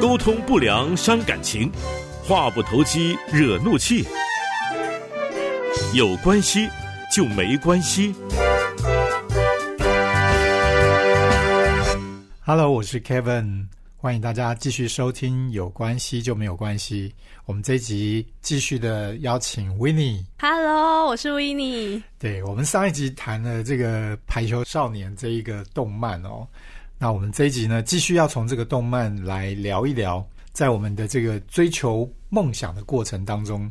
沟通不良伤感情，话不投机惹怒气，有关系就没关系。Hello，我是 Kevin。欢迎大家继续收听《有关系就没有关系》。我们这一集继续的邀请 w i n n Hello，我是 w i n n 对我们上一集谈了这个《排球少年》这一个动漫哦，那我们这一集呢，继续要从这个动漫来聊一聊，在我们的这个追求梦想的过程当中，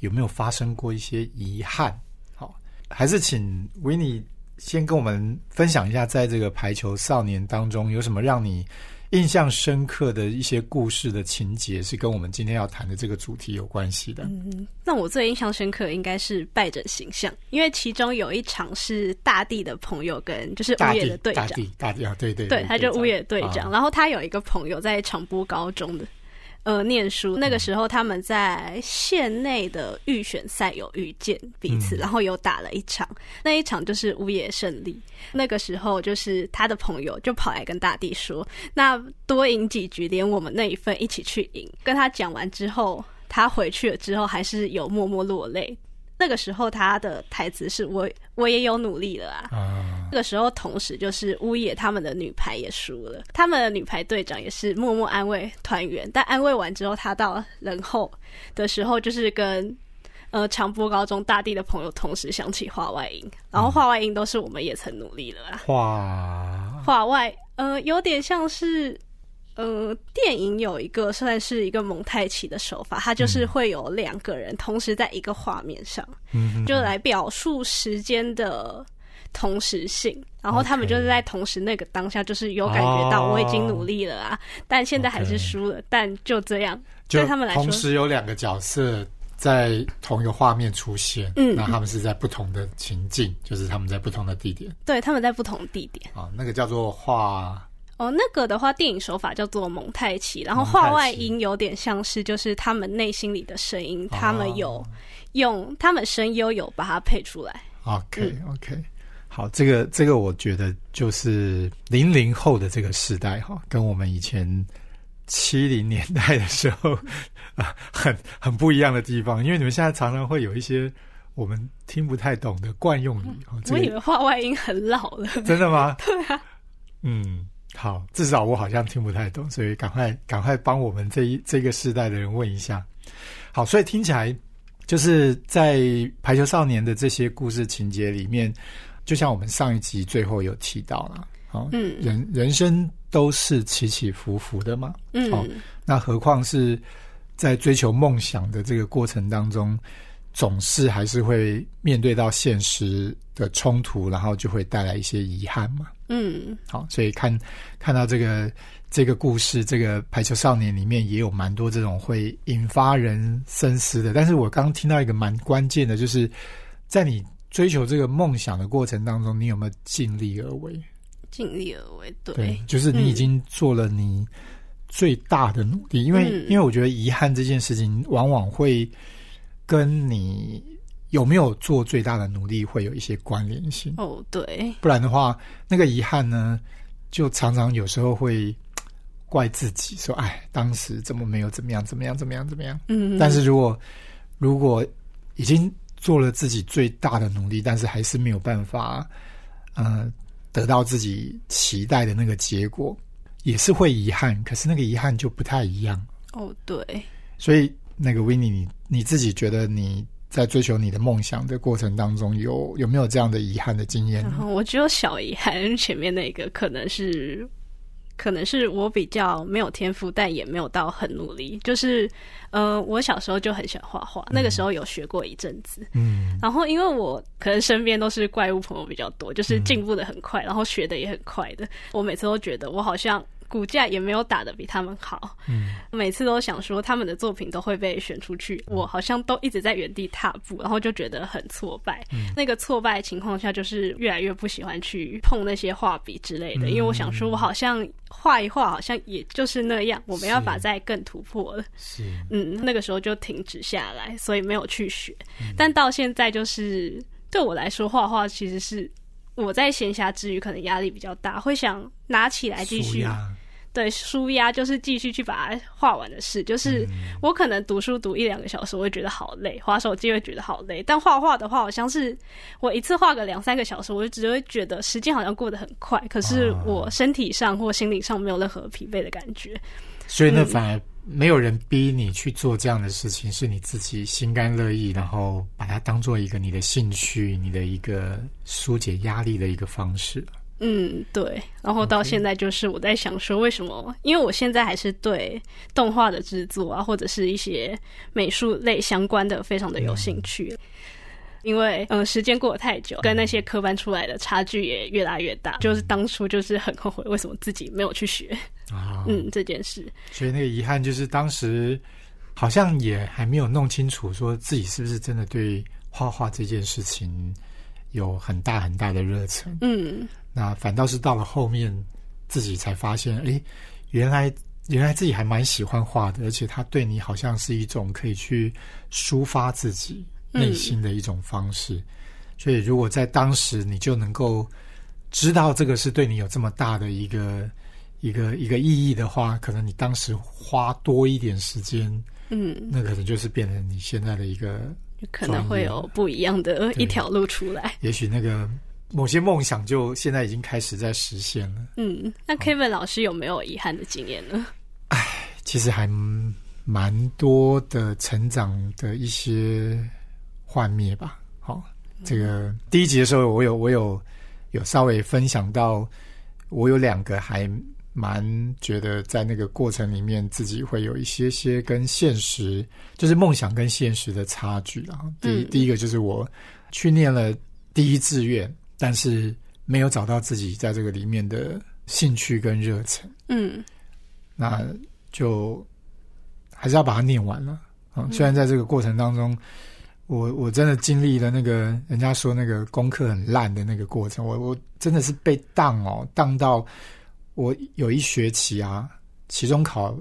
有没有发生过一些遗憾？好，还是请 w i n n 先跟我们分享一下，在这个《排球少年》当中有什么让你。印象深刻的一些故事的情节是跟我们今天要谈的这个主题有关系的。嗯，那我最印象深刻应该是拜者形象，因为其中有一场是大地的朋友跟就是物业的队长，大地，大地，对对，对，他就物业队长，然后他有一个朋友在长波高中的。呃，念书那个时候，他们在县内的预选赛有遇见彼此，然后有打了一场，那一场就是乌野胜利。那个时候，就是他的朋友就跑来跟大地说：“那多赢几局，连我们那一份一起去赢。”跟他讲完之后，他回去了之后还是有默默落泪。那个时候他的台词是：“我我也有努力了啊。”这个时候，同时就是乌野他们的女排也输了，他们的女排队长也是默默安慰团员。但安慰完之后，他到人后的时候，就是跟呃长波高中大地的朋友同时响起画外音。然后画外音都是我们也曾努力了。哇！画外呃，有点像是呃电影有一个算是一个蒙太奇的手法，它就是会有两个人同时在一个画面上，嗯，就来表述时间的。同时性，然后他们就是在同时那个当下，就是有感觉到我已经努力了啊，但现在还是输了，但就这样。对他们来说，同时有两个角色在同一个画面出现，嗯，那他们是在不同的情境，就是他们在不同的地点，对，他们在不同地点。啊，那个叫做画哦，那个的话，电影手法叫做蒙太奇，然后画外音有点像是就是他们内心里的声音，他们有用他们声优有把它配出来。OK，OK。好，这个这个，我觉得就是零零后的这个时代哈，跟我们以前七零年代的时候，很很不一样的地方。因为你们现在常常会有一些我们听不太懂的惯用语。我以为话外音很老了，真的吗？对啊。嗯，好，至少我好像听不太懂，所以赶快赶快帮我们这一这个时代的人问一下。好，所以听起来就是在《排球少年》的这些故事情节里面。就像我们上一集最后有提到啦，好，人人生都是起起伏伏的嘛，嗯，好，那何况是在追求梦想的这个过程当中，总是还是会面对到现实的冲突，然后就会带来一些遗憾嘛，嗯，好，所以看看到这个这个故事，这个《排球少年》里面也有蛮多这种会引发人深思的，但是我刚听到一个蛮关键的，就是在你。追求这个梦想的过程当中，你有没有尽力而为？尽力而为，对，就是你已经做了你最大的努力。因为，因为我觉得遗憾这件事情，往往会跟你有没有做最大的努力会有一些关联性。哦，对。不然的话，那个遗憾呢，就常常有时候会怪自己，说：“哎，当时怎么没有怎么样，怎么样，怎么样，怎么样？”嗯。但是如果如果已经做了自己最大的努力，但是还是没有办法，嗯，得到自己期待的那个结果，也是会遗憾。可是那个遗憾就不太一样。哦，对。所以那个维尼，你你自己觉得你在追求你的梦想的过程当中，有有没有这样的遗憾的经验我只有小遗憾，前面那个可能是。可能是我比较没有天赋，但也没有到很努力。就是，呃，我小时候就很喜欢画画，那个时候有学过一阵子。嗯，然后因为我可能身边都是怪物朋友比较多，就是进步的很快，然后学的也很快的。我每次都觉得我好像。股价也没有打的比他们好，嗯，每次都想说他们的作品都会被选出去，我好像都一直在原地踏步，然后就觉得很挫败。嗯、那个挫败情况下，就是越来越不喜欢去碰那些画笔之类的，因为我想说，我好像画一画，好像也就是那样，我没有法再更突破了。是，嗯，那个时候就停止下来，所以没有去学。但到现在，就是对我来说，画画其实是。我在闲暇之余可能压力比较大，会想拿起来继续。对，舒压就是继续去把它画完的事。就是我可能读书读一两个小时，我会觉得好累，划手机会觉得好累。但画画的话，好像是我一次画个两三个小时，我就只会觉得时间好像过得很快，可是我身体上或心理上没有任何疲惫的感觉。所以呢，反而。没有人逼你去做这样的事情，是你自己心甘乐意，然后把它当做一个你的兴趣，你的一个疏解压力的一个方式。嗯，对。然后到现在，就是我在想说，为什么？因为我现在还是对动画的制作啊，或者是一些美术类相关的，非常的有兴趣。因为嗯，时间过得太久，跟那些科班出来的差距也越拉越大。就是当初就是很后悔，为什么自己没有去学啊？嗯，这件事。所以那个遗憾就是当时，好像也还没有弄清楚，说自己是不是真的对画画这件事情有很大很大的热忱。嗯，那反倒是到了后面，自己才发现，哎，原来原来自己还蛮喜欢画的，而且他对你好像是一种可以去抒发自己。内心的一种方式，所以如果在当时你就能够知道这个是对你有这么大的一个一个一个意义的话，可能你当时花多一点时间，嗯，那可能就是变成你现在的一个可能会有不一样的一条路出来。也许那个某些梦想就现在已经开始在实现了。嗯，那 Kevin 老师有没有遗憾的经验呢？哎，其实还蛮多的成长的一些。幻灭吧，好，这个第一集的时候，我有我有有稍微分享到，我有两个还蛮觉得在那个过程里面，自己会有一些些跟现实，就是梦想跟现实的差距啊。第第一个就是我去念了第一志愿，但是没有找到自己在这个里面的兴趣跟热忱，嗯，那就还是要把它念完了啊。虽然在这个过程当中。我我真的经历了那个，人家说那个功课很烂的那个过程。我我真的是被当哦，当到我有一学期啊，期中考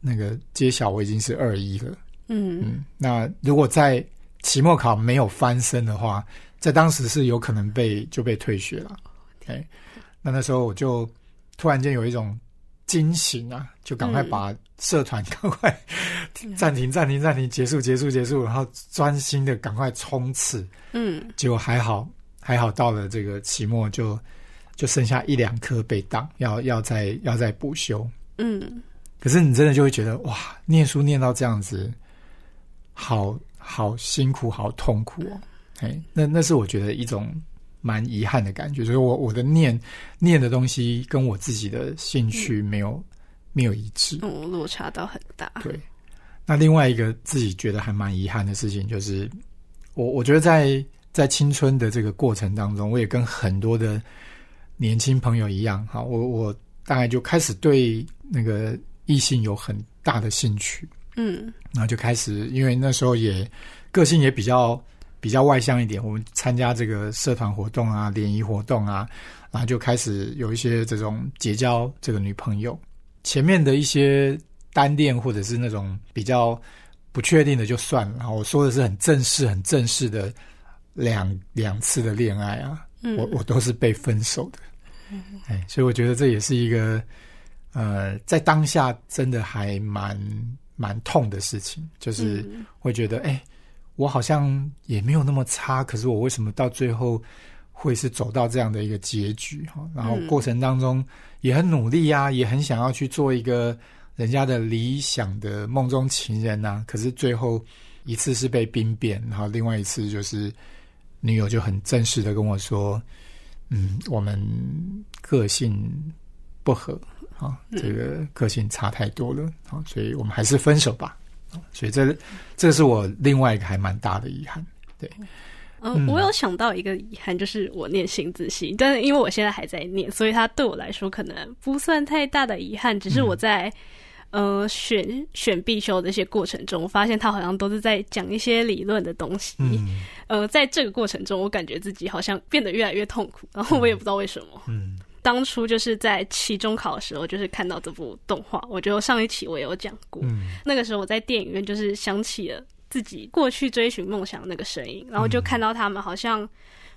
那个揭晓我已经是二一了。嗯，那如果在期末考没有翻身的话，在当时是有可能被就被退学了。O K，那那时候我就突然间有一种。惊醒啊！就赶快把社团赶快暂停、暂停、暂停，结束、结束、结束，然后专心的赶快冲刺。嗯，结果还好，还好到了这个期末就就剩下一两科被挡，要要再要再补修。嗯，可是你真的就会觉得哇，念书念到这样子，好好辛苦，好痛苦哦。哎，那那是我觉得一种。蛮遗憾的感觉，所以我我的念念的东西跟我自己的兴趣没有没有一致，落差到很大。对，那另外一个自己觉得还蛮遗憾的事情，就是我我觉得在在青春的这个过程当中，我也跟很多的年轻朋友一样，哈，我我大概就开始对那个异性有很大的兴趣，嗯，然后就开始，因为那时候也个性也比较。比较外向一点，我们参加这个社团活动啊、联谊活动啊，然后就开始有一些这种结交这个女朋友。前面的一些单恋或者是那种比较不确定的就算了。然后我说的是很正式、很正式的两两次的恋爱啊，我我都是被分手的。哎，所以我觉得这也是一个呃，在当下真的还蛮蛮痛的事情，就是会觉得哎。我好像也没有那么差，可是我为什么到最后会是走到这样的一个结局哈？然后过程当中也很努力啊，也很想要去做一个人家的理想的梦中情人啊。可是最后一次是被兵变，然后另外一次就是女友就很正式的跟我说：“嗯，我们个性不合啊，这个个性差太多了啊，所以我们还是分手吧。”所以这，这是我另外一个还蛮大的遗憾。对，嗯，我有想到一个遗憾，就是我念新自讯，但是因为我现在还在念，所以它对我来说可能不算太大的遗憾。只是我在，呃，选选必修的一些过程中，我发现它好像都是在讲一些理论的东西。呃，在这个过程中，我感觉自己好像变得越来越痛苦，然后我也不知道为什么。嗯。当初就是在期中考的时候，就是看到这部动画。我觉得上一期我也有讲过，那个时候我在电影院，就是想起了自己过去追寻梦想那个声音，然后就看到他们好像，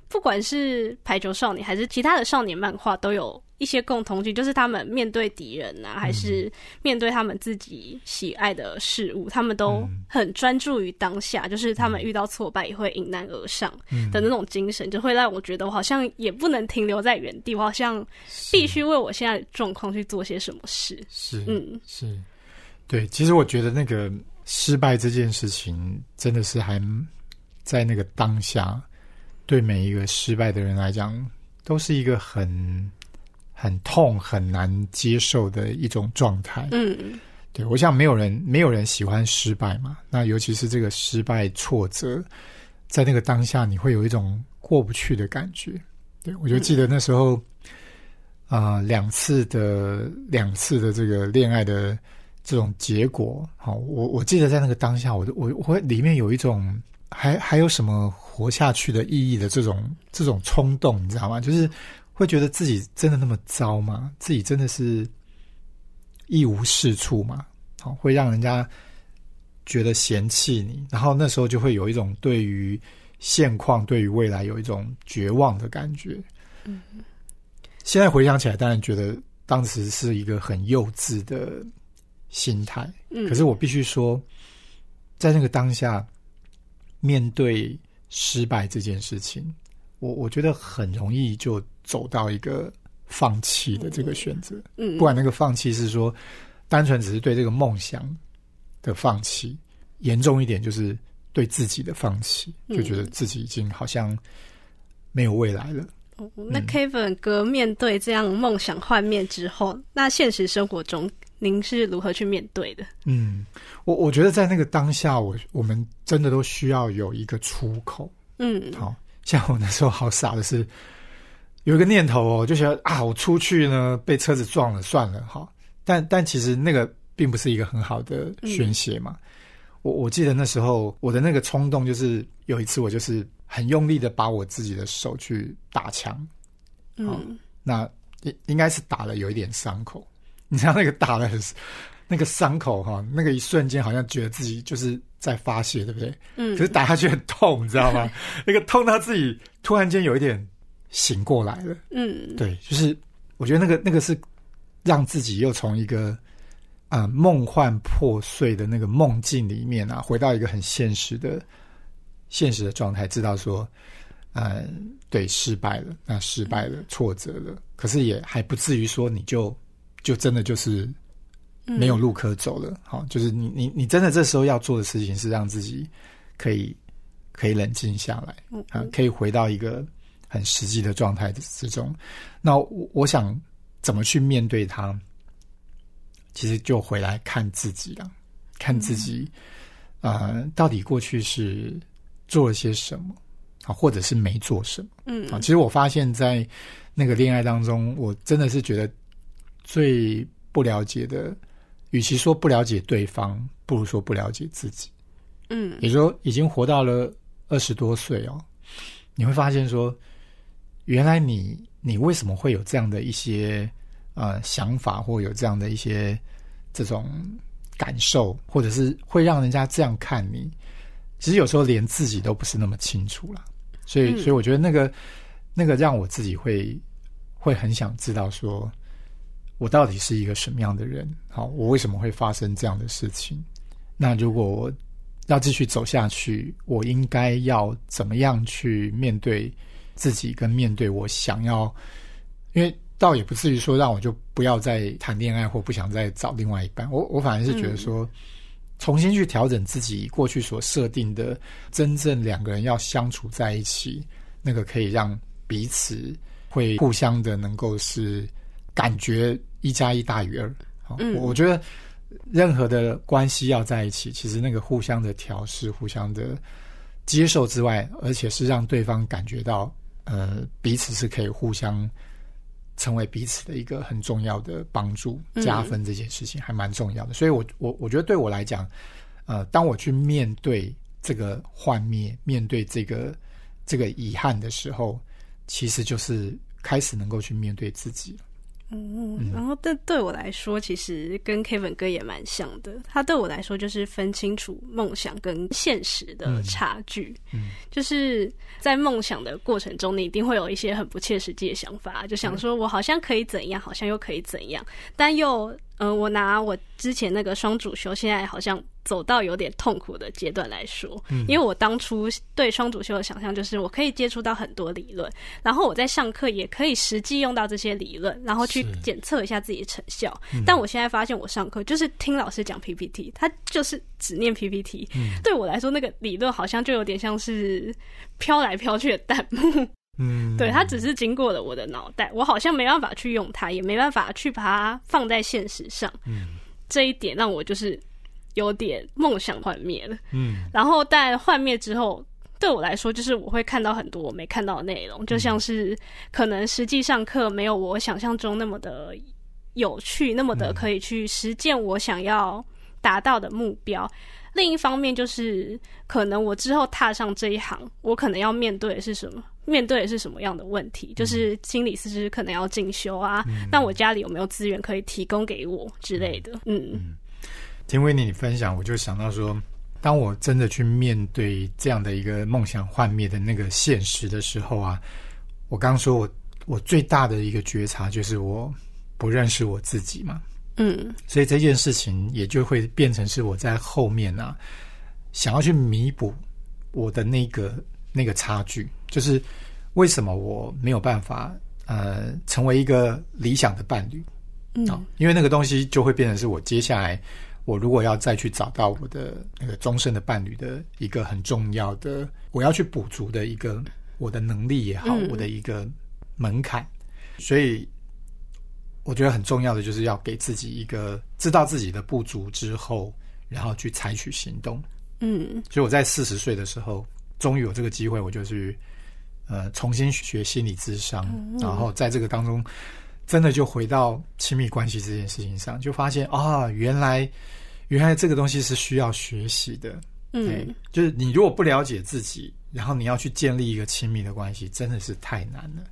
不管是排球少年还是其他的少年漫画，都有。一些共同性，就是，他们面对敌人啊，还是面对他们自己喜爱的事物，他们都很专注于当下。就是他们遇到挫败，也会迎难而上的那种精神，就会让我觉得，我好像也不能停留在原地，我好像必须为我现在的状况去做些什么事。是，嗯，是对。其实我觉得，那个失败这件事情，真的是还在那个当下，对每一个失败的人来讲，都是一个很。很痛、很难接受的一种状态。嗯，对，我想没有人、没有人喜欢失败嘛。那尤其是这个失败、挫折，在那个当下，你会有一种过不去的感觉。对，我就记得那时候，啊，两次的、两次的这个恋爱的这种结果。好，我我记得在那个当下，我我我会里面有一种还还有什么活下去的意义的这种这种冲动，你知道吗？就是。会觉得自己真的那么糟吗？自己真的是一无是处吗？好，会让人家觉得嫌弃你，然后那时候就会有一种对于现况、对于未来有一种绝望的感觉。嗯，现在回想起来，当然觉得当时是一个很幼稚的心态。嗯，可是我必须说，在那个当下面对失败这件事情，我我觉得很容易就。走到一个放弃的这个选择，嗯，不管那个放弃是说单纯只是对这个梦想的放弃，严重一点就是对自己的放弃，就觉得自己已经好像没有未来了。那 Kevin 哥面对这样梦想幻灭之后，那现实生活中您是如何去面对的？嗯，我我觉得在那个当下，我我们真的都需要有一个出口。嗯，好像我那时候好傻的是。有一个念头哦，就觉得啊，我出去呢被车子撞了算了哈。但但其实那个并不是一个很好的宣泄嘛。我我记得那时候我的那个冲动就是有一次我就是很用力的把我自己的手去打枪。嗯，那应应该是打了有一点伤口。你知道那个打了很那个伤口哈，那个一瞬间好像觉得自己就是在发泄，对不对？嗯。可是打下去很痛，你知道吗？那个痛到自己突然间有一点。醒过来了，嗯，对，就是我觉得那个那个是让自己又从一个啊梦幻破碎的那个梦境里面啊，回到一个很现实的现实的状态，知道说，嗯，对，失败了，那失败了，挫折了，可是也还不至于说你就就真的就是没有路可走了，好，就是你你你真的这时候要做的事情是让自己可以可以冷静下来，啊，可以回到一个。很实际的状态之中，那我我想怎么去面对他？其实就回来看自己了，看自己，呃，到底过去是做了些什么啊，或者是没做什么？嗯啊，其实我发现在那个恋爱当中，我真的是觉得最不了解的，与其说不了解对方，不如说不了解自己。嗯，也就说已经活到了二十多岁哦，你会发现说。原来你你为什么会有这样的一些呃想法，或有这样的一些这种感受，或者是会让人家这样看你？其实有时候连自己都不是那么清楚了。所以，所以我觉得那个那个让我自己会会很想知道，说我到底是一个什么样的人？好，我为什么会发生这样的事情？那如果我要继续走下去，我应该要怎么样去面对？自己跟面对我想要，因为倒也不至于说让我就不要再谈恋爱或不想再找另外一半。我我反而是觉得说，重新去调整自己过去所设定的真正两个人要相处在一起那个可以让彼此会互相的能够是感觉一加一大于二。好，我觉得任何的关系要在一起，其实那个互相的调试、互相的接受之外，而且是让对方感觉到。呃，彼此是可以互相成为彼此的一个很重要的帮助加分，这件事情还蛮重要的。所以，我我我觉得对我来讲，呃，当我去面对这个幻灭，面对这个这个遗憾的时候，其实就是开始能够去面对自己了。嗯，然后对对我来说，其实跟 Kevin 哥也蛮像的。他对我来说，就是分清楚梦想跟现实的差距。嗯，就是在梦想的过程中，你一定会有一些很不切实际的想法，就想说我好像可以怎样，好像又可以怎样，但又。嗯，我拿我之前那个双主修，现在好像走到有点痛苦的阶段来说，因为我当初对双主修的想象就是，我可以接触到很多理论，然后我在上课也可以实际用到这些理论，然后去检测一下自己的成效。但我现在发现，我上课就是听老师讲 PPT，他就是只念 PPT。对我来说，那个理论好像就有点像是飘来飘去的弹幕。嗯，对它只是经过了我的脑袋，我好像没办法去用它，也没办法去把它放在现实上。嗯，这一点让我就是有点梦想幻灭了。嗯，然后但幻灭之后，对我来说就是我会看到很多我没看到的内容，就像是可能实际上课没有我想象中那么的有趣，那么的可以去实践我想要达到的目标。另一方面，就是可能我之后踏上这一行，我可能要面对的是什么？面对的是什么样的问题？就是心理师可能要进修啊，那我家里有没有资源可以提供给我之类的？嗯，听为你分享，我就想到说，当我真的去面对这样的一个梦想幻灭的那个现实的时候啊，我刚说我我最大的一个觉察就是我不认识我自己嘛。嗯，所以这件事情也就会变成是我在后面啊，想要去弥补我的那个。那个差距就是为什么我没有办法呃成为一个理想的伴侣嗯，因为那个东西就会变成是我接下来我如果要再去找到我的那个终身的伴侣的一个很重要的我要去补足的一个我的能力也好，我的一个门槛。所以我觉得很重要的就是要给自己一个知道自己的不足之后，然后去采取行动。嗯，所以我在四十岁的时候。终于有这个机会，我就去呃重新学心理智商，然后在这个当中，真的就回到亲密关系这件事情上，就发现啊，原来原来这个东西是需要学习的，嗯，就是你如果不了解自己，然后你要去建立一个亲密的关系，真的是太难了，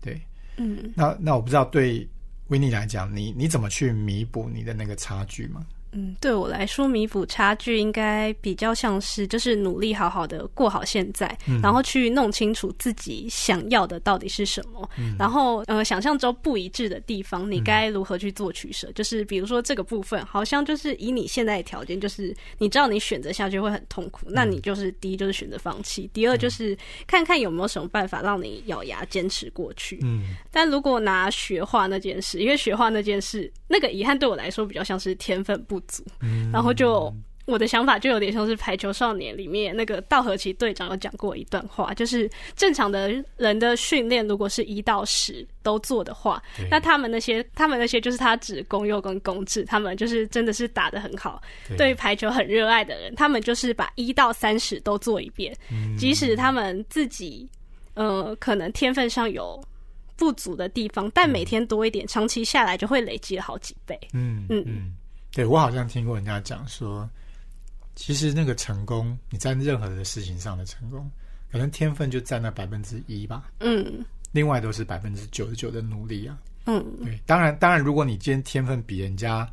对，嗯，那那我不知道对维尼来讲，你你怎么去弥补你的那个差距吗？嗯，对我来说弥补差距应该比较像是，就是努力好好的过好现在，然后去弄清楚自己想要的到底是什么，然后呃想象中不一致的地方，你该如何去做取舍？就是比如说这个部分，好像就是以你现在的条件，就是你知道你选择下去会很痛苦，那你就是第一就是选择放弃，第二就是看看有没有什么办法让你咬牙坚持过去。嗯，但如果拿学画那件事，因为学画那件事那个遗憾对我来说比较像是天分不。足，然后就我的想法就有点像是《排球少年》里面那个道和奇队长有讲过一段话，就是正常的人的训练，如果是一到十都做的话，那他们那些他们那些就是他只攻又跟攻制，他们就是真的是打的很好，对排球很热爱的人，他们就是把一到三十都做一遍，即使他们自己呃可能天分上有不足的地方，但每天多一点，长期下来就会累积好几倍。嗯嗯嗯。对，我好像听过人家讲说，其实那个成功，你在任何的事情上的成功，可能天分就占了百分之一吧。嗯，另外都是百分之九十九的努力啊。嗯，对，当然，当然，如果你今天天分比人家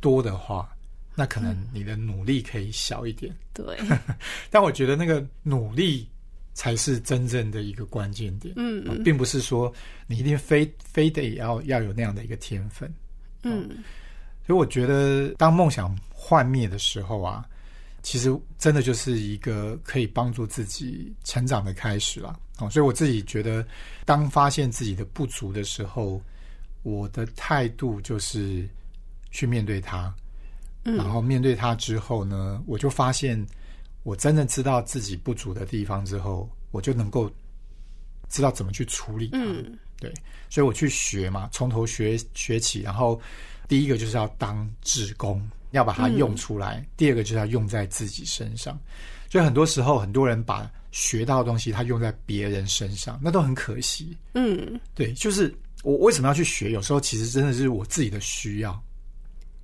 多的话，那可能你的努力可以小一点。对，但我觉得那个努力才是真正的一个关键点。嗯，并不是说你一定非非得要要有那样的一个天分。嗯。所以我觉得，当梦想幻灭的时候啊，其实真的就是一个可以帮助自己成长的开始了。哦，所以我自己觉得，当发现自己的不足的时候，我的态度就是去面对它。然后面对它之后呢，我就发现我真的知道自己不足的地方之后，我就能够知道怎么去处理。嗯，对，所以我去学嘛，从头学学起，然后。第一个就是要当职工，要把它用出来；第二个就是要用在自己身上。所以很多时候，很多人把学到的东西，他用在别人身上，那都很可惜。嗯，对，就是我为什么要去学？有时候其实真的是我自己的需要。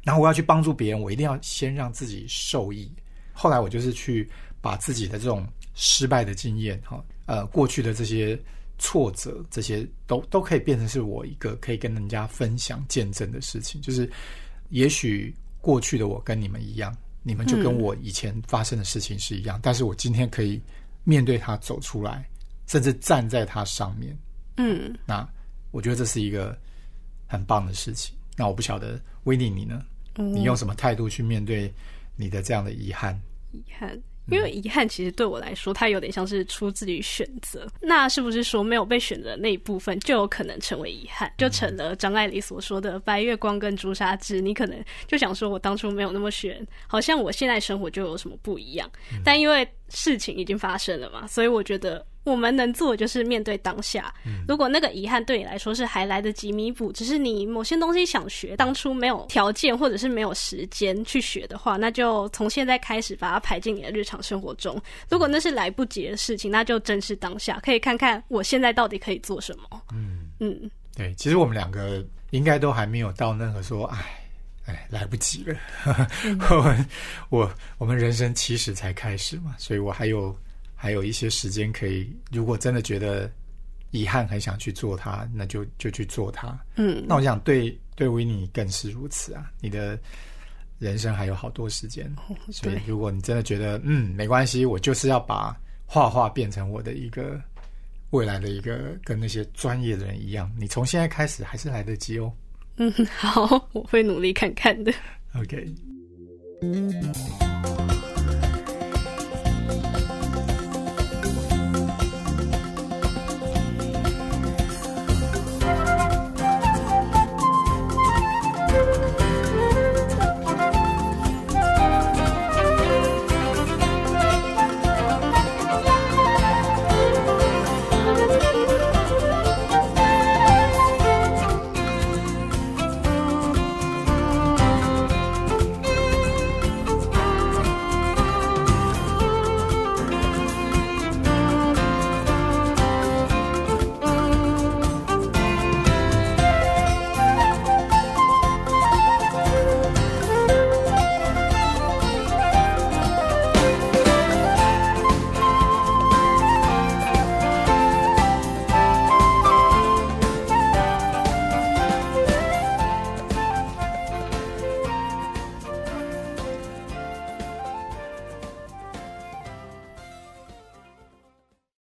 然后我要去帮助别人，我一定要先让自己受益。后来我就是去把自己的这种失败的经验，哈，呃，过去的这些。挫折，这些都都可以变成是我一个可以跟人家分享、见证的事情。就是，也许过去的我跟你们一样，你们就跟我以前发生的事情是一样，但是我今天可以面对它走出来，甚至站在它上面。嗯，那我觉得这是一个很棒的事情。那我不晓得威尼你呢？你用什么态度去面对你的这样的遗憾？遗憾。因为遗憾其实对我来说，它有点像是出自己选择。那是不是说没有被选择那一部分，就有可能成为遗憾，就成了张爱玲所说的“白月光”跟“朱砂痣”？你可能就想说，我当初没有那么选，好像我现在生活就有什么不一样。但因为。事情已经发生了嘛，所以我觉得我们能做就是面对当下。如果那个遗憾对你来说是还来得及弥补，只是你某些东西想学，当初没有条件或者是没有时间去学的话，那就从现在开始把它排进你的日常生活中。如果那是来不及的事情，那就正视当下，可以看看我现在到底可以做什么。嗯嗯，对，其实我们两个应该都还没有到那个说哎。哎，来不及了！我，我，我们人生其实才开始嘛，所以我还有还有一些时间可以。如果真的觉得遗憾，很想去做它，那就就去做它。嗯，那我想对对，维尼更是如此啊！你的人生还有好多时间，所以如果你真的觉得嗯没关系，我就是要把画画变成我的一个未来的一个跟那些专业的人一样，你从现在开始还是来得及哦。嗯，好，我会努力看看的。OK。